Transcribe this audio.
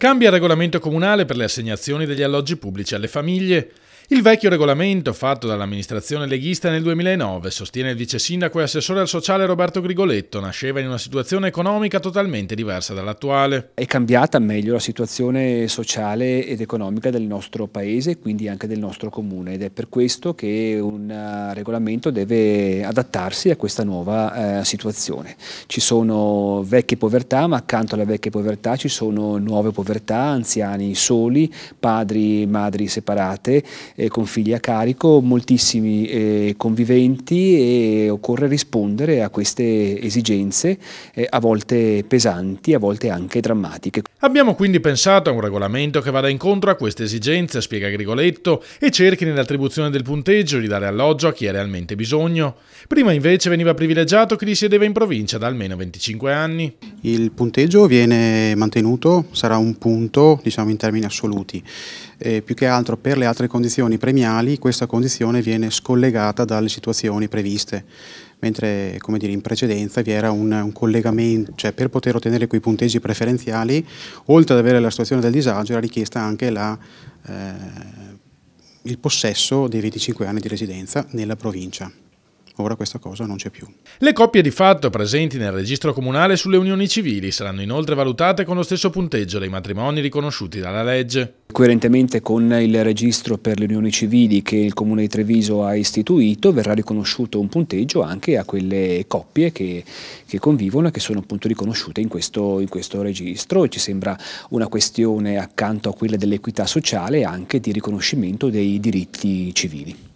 Cambia regolamento comunale per le assegnazioni degli alloggi pubblici alle famiglie. Il vecchio regolamento fatto dall'amministrazione leghista nel 2009, sostiene il vice sindaco e assessore al sociale Roberto Grigoletto, nasceva in una situazione economica totalmente diversa dall'attuale. È cambiata meglio la situazione sociale ed economica del nostro paese e quindi anche del nostro comune ed è per questo che un eh, regolamento deve adattarsi a questa nuova eh, situazione. Ci sono vecchie povertà ma accanto alle vecchie povertà ci sono nuove povertà, anziani soli, padri e madri separate eh, con figli a carico, moltissimi eh, conviventi e occorre rispondere a queste esigenze, eh, a volte pesanti, a volte anche drammatiche. Abbiamo quindi pensato a un regolamento che vada incontro a queste esigenze, spiega Grigoletto, e cerchi nell'attribuzione del punteggio di dare alloggio a chi ha realmente bisogno. Prima invece veniva privilegiato chi risiedeva in provincia da almeno 25 anni. Il punteggio viene mantenuto, sarà un punto diciamo in termini assoluti, eh, più che altro per le altre condizioni situazioni premiali questa condizione viene scollegata dalle situazioni previste, mentre come dire, in precedenza vi era un, un, collegamento, cioè per poter ottenere quei punteggi preferenziali, oltre ad avere la situazione del disagio, era richiesta anche la, eh, il possesso dei 25 anni di residenza nella provincia. Ora questa cosa non c'è più. Le coppie di fatto presenti nel registro comunale sulle unioni civili saranno inoltre valutate con lo stesso punteggio dei matrimoni riconosciuti dalla legge. Coerentemente con il registro per le unioni civili che il Comune di Treviso ha istituito, verrà riconosciuto un punteggio anche a quelle coppie che, che convivono e che sono appunto riconosciute in questo, in questo registro. Ci sembra una questione accanto a quella dell'equità sociale anche di riconoscimento dei diritti civili.